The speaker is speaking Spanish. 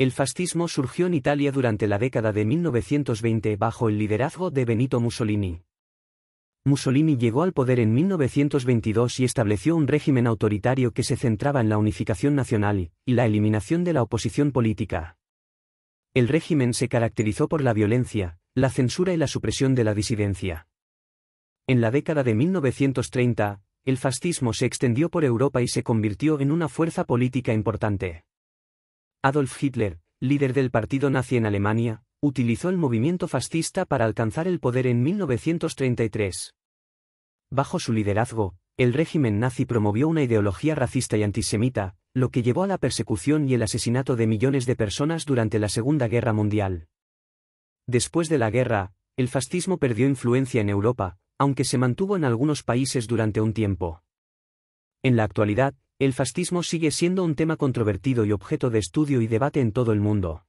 El fascismo surgió en Italia durante la década de 1920 bajo el liderazgo de Benito Mussolini. Mussolini llegó al poder en 1922 y estableció un régimen autoritario que se centraba en la unificación nacional y la eliminación de la oposición política. El régimen se caracterizó por la violencia, la censura y la supresión de la disidencia. En la década de 1930, el fascismo se extendió por Europa y se convirtió en una fuerza política importante. Adolf Hitler, líder del partido nazi en Alemania, utilizó el movimiento fascista para alcanzar el poder en 1933. Bajo su liderazgo, el régimen nazi promovió una ideología racista y antisemita, lo que llevó a la persecución y el asesinato de millones de personas durante la Segunda Guerra Mundial. Después de la guerra, el fascismo perdió influencia en Europa, aunque se mantuvo en algunos países durante un tiempo. En la actualidad, el fascismo sigue siendo un tema controvertido y objeto de estudio y debate en todo el mundo.